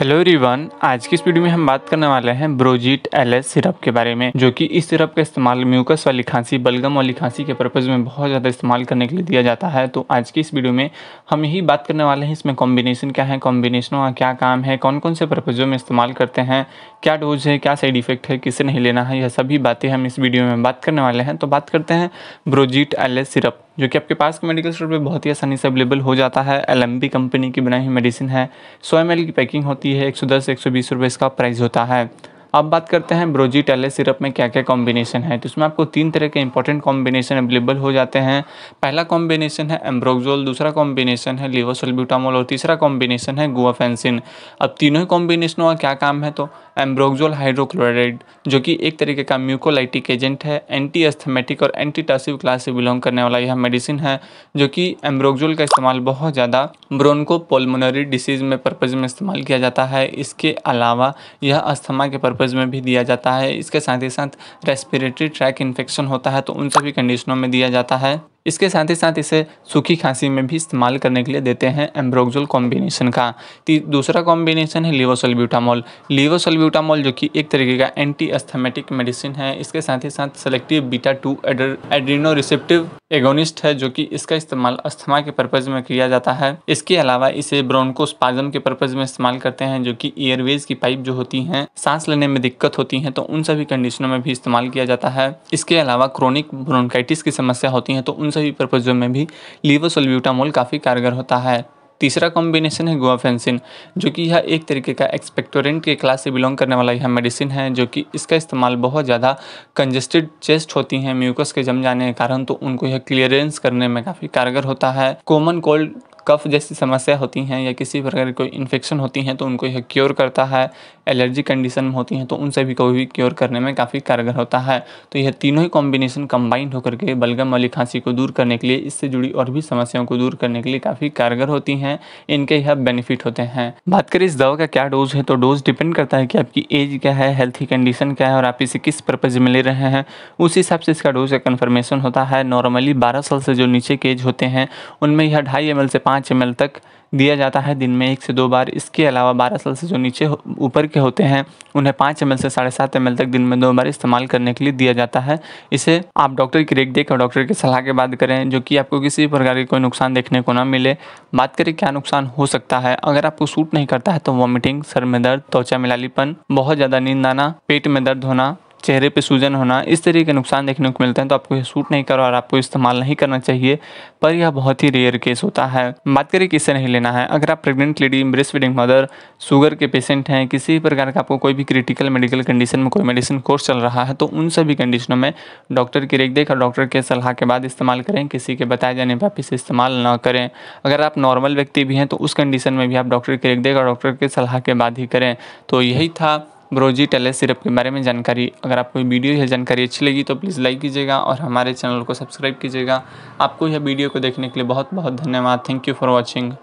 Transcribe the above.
hello रिवन आज की इस वीडियो में हम बात करने वाले हैं ब्रोजिट एल सिरप के बारे में जो कि इस सिरप का इस्तेमाल म्यूकस वाली खांसी बलगम वाली खांसी के पर्पज में बहुत ज़्यादा इस्तेमाल करने के लिए दिया जाता है तो आज की इस वीडियो में हम यही बात करने वाले हैं इसमें कॉम्बिनेशन क्या है कॉम्बिनेशनों का क्या काम है कौन कौन से पर्पजों में इस्तेमाल करते हैं क्या डोज है क्या साइड इफेक्ट है किसे नहीं लेना है यह सभी बातें हम इस वीडियो में बात करने वाले हैं तो बात करते हैं ब्रोजिट एल सिरप जो कि आपके पास के मेडिकल स्टोर पे बहुत ही आसानी से अवेलेबल हो जाता है एल कंपनी की बनाई हुई मेडिसिन है सौ एम की पैकिंग होती है एक सौ दस एक सौ बीस रुपये इसका प्राइस होता है अब बात करते हैं ब्रोजी टेले सिरप में क्या क्या कॉम्बिनेशन है तो इसमें आपको तीन तरह के इंपॉर्टेंट कॉम्बिनेशन अवेलेबल हो जाते हैं पहला कॉम्बिनेशन है एम्ब्रोक्जोल दूसरा कॉम्बिनेशन है लीवोसोलब्यूटामोल और तीसरा कॉम्बिनेशन है गुआफेंसिन अब तीनों ही कॉम्बिनेशनों का क्या काम है तो एम्ब्रोक्जोल हाइड्रोक्लोराइड जो कि एक तरीके का म्यूकोलाइटिक एजेंट है एंटी एस्थेमेटिक और एंटी टासिव क्लास से बिलोंग करने वाला यह मेडिसिन है जो कि एम्ब्रोक्जोल का इस्तेमाल बहुत ज़्यादा ब्रोनको पोलमोनरी डिसीज़ में पर्पज़ में इस्तेमाल किया जाता है इसके अलावा यह अस्थमा के पर्पज़ में भी दिया जाता है इसके साथ ही साथ रेस्पिरेटरी ट्रैक इन्फेक्शन होता है तो उन सभी कंडीशनों में दिया जाता है इसके साथ ही साथ इसे सूखी खांसी में भी इस्तेमाल करने के लिए देते हैं एम्ब्रोक्जोल कॉम्बिनेशन का दूसरा कॉम्बिनेशन है लीवोसलब्यूटामोल लीवोसलब्यूटामोल जो कि एक तरीके का एंटी एस्थेमेटिक मेडिसिन है इसके साथ ही साथ selective beta two adreno receptive agonist है जो कि इसका इस्तेमाल अस्थमा के पर्पज़ में किया जाता है इसके अलावा इसे ब्रोनकोस्पाजम के पर्पज़ में इस्तेमाल करते हैं जो कि एयरवेज की पाइप जो होती हैं सांस लेने में दिक्कत होती है तो उन सभी कंडीशनों में भी इस्तेमाल किया जाता है इसके अलावा क्रोनिक ब्रोनकाइटिस की समस्या होती है तो उन उन सभी पर्पज़ों में भी लीवोसोल्ब्यूटामोल काफ़ी कारगर होता है तीसरा कॉम्बिनेशन है गुआफेंसिन जो कि यह एक तरीके का एक्सपेक्टोरेंट के क्लास से बिलोंग करने वाला यह मेडिसिन है जो कि इसका इस्तेमाल बहुत ज़्यादा कंजेस्टेड चेस्ट होती हैं म्यूकस के जम जाने के कारण तो उनको यह क्लियरेंस करने में काफ़ी कारगर होता है कॉमन कोल्ड कफ जैसी समस्या होती हैं या किसी प्रकार की कोई इन्फेक्शन होती हैं तो उनको यह क्योर करता है एलर्जी कंडीशन में होती हैं तो उनसे भी कोई भी क्योर करने में काफ़ी कारगर होता है तो यह तीनों ही कॉम्बिनेशन कंबाइंड होकर के बलगम वाली खांसी को दूर करने के लिए इससे जुड़ी और भी समस्याओं को दूर करने के लिए काफ़ी कारगर होती हैं इनके यह बेनिफिट होते हैं बात करें इस दवा का क्या डोज है तो डोज डिपेंड करता है कि आपकी एज क्या है हेल्थी कंडीशन क्या है और आप इसे किस पर्पज़ में ले रहे हैं उस हिसाब से इसका डोज का कन्फर्मेशन होता है नॉर्मली बारह साल से जो नीचे के एज होते हैं उनमें यह ढाई एम से पाँच पाँच एम तक दिया जाता है दिन में एक से दो बार इसके अलावा बारह साल से जो नीचे ऊपर के होते हैं उन्हें पाँच एम से साढ़े सात एम तक दिन में दो बार इस्तेमाल करने के लिए दिया जाता है इसे आप डॉक्टर की रेख देख और डॉक्टर की सलाह के बाद करें जो कि आपको किसी भी प्रकार के कोई नुकसान देखने को ना मिले बात करें क्या नुकसान हो सकता है अगर आपको सूट नहीं करता है तो वॉमिटिंग सर में दर्द त्वचा मिलालीपन बहुत ज़्यादा नींद आना पेट में दर्द होना चेहरे पे सूजन होना इस तरीके के नुकसान देखने को मिलते हैं तो आपको यह सूट नहीं करो और आपको इस्तेमाल नहीं करना चाहिए पर यह बहुत ही रेयर केस होता है बात करें कि इसे नहीं लेना है अगर आप pregnant lady breast feeding mother sugar के पेशेंट हैं किसी भी प्रकार का आपको कोई भी क्रिटिकल मेडिकल कंडीशन में कोई मेडिसिन कोर्स चल रहा है तो उन सभी कंडीशनों में डॉक्टर की रेख देख और डॉक्टर के सलाह के बाद इस्तेमाल करें किसी के बताए जाने पर आप इसे इस्तेमाल ना करें अगर आप नॉर्मल व्यक्ति भी हैं तो उस कंडीशन में भी आप डॉक्टर की रेख देख और डॉक्टर के सलाह के बाद ही करें तो यही था ब्रोजी टेलेस सिरप के बारे में जानकारी अगर आपको वीडियो यह जानकारी अच्छी लगी तो प्लीज़ लाइक कीजिएगा और हमारे चैनल को सब्सक्राइब कीजिएगा आपको यह वीडियो को देखने के लिए बहुत बहुत धन्यवाद थैंक यू फॉर वॉचिंग